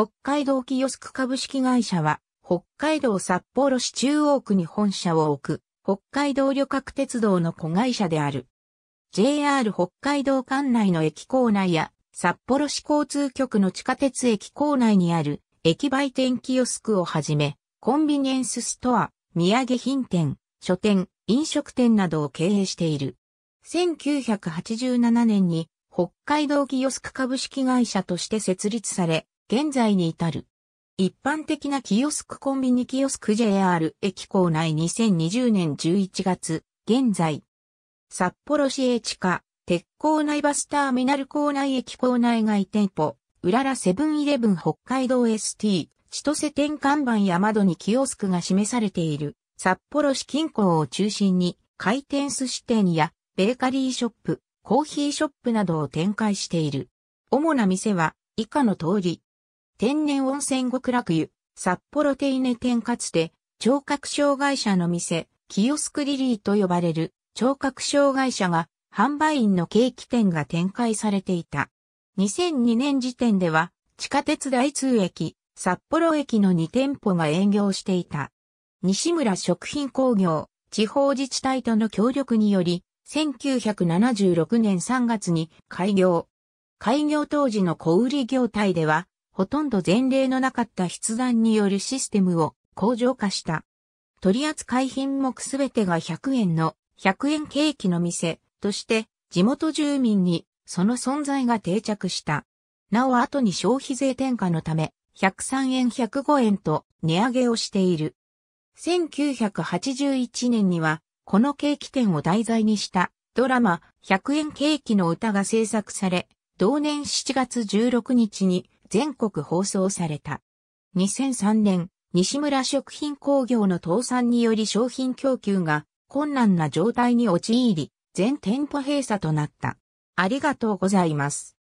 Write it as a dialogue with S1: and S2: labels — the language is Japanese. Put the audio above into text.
S1: 北海道キヨスク株式会社は、北海道札幌市中央区に本社を置く、北海道旅客鉄道の子会社である。JR 北海道管内の駅構内や、札幌市交通局の地下鉄駅構内にある、駅売店キヨスクをはじめ、コンビニエンスストア、土産品店、書店、飲食店などを経営している。1987年に北海道キヨスク株式会社として設立され、現在に至る。一般的なキオスクコンビニキオスク JR 駅構内2020年11月、現在。札幌市営地下、鉄鋼内バスターミナル構内駅構内外店舗、うららセブンイレブン北海道 ST、千歳店看板や窓にキオスクが示されている、札幌市近郊を中心に、回転寿司店や、ベーカリーショップ、コーヒーショップなどを展開している。主な店は、以下の通り、天然温泉極楽湯、札幌手稲店かつて、聴覚障害者の店、キオスクリリーと呼ばれる、聴覚障害者が、販売員のケーキ店が展開されていた。2002年時点では、地下鉄大通駅、札幌駅の2店舗が営業していた。西村食品工業、地方自治体との協力により、1976年3月に開業。開業当時の小売業態では、ほとんど前例のなかった筆談によるシステムを向上化した。取扱品目すべてが100円の100円ケーキの店として地元住民にその存在が定着した。なお後に消費税転嫁のため103円105円と値上げをしている。1981年にはこのケーキ店を題材にしたドラマ100円ケーキの歌が制作され、同年7月16日に全国放送された。2003年、西村食品工業の倒産により商品供給が困難な状態に陥り、全店舗閉鎖となった。ありがとうございます。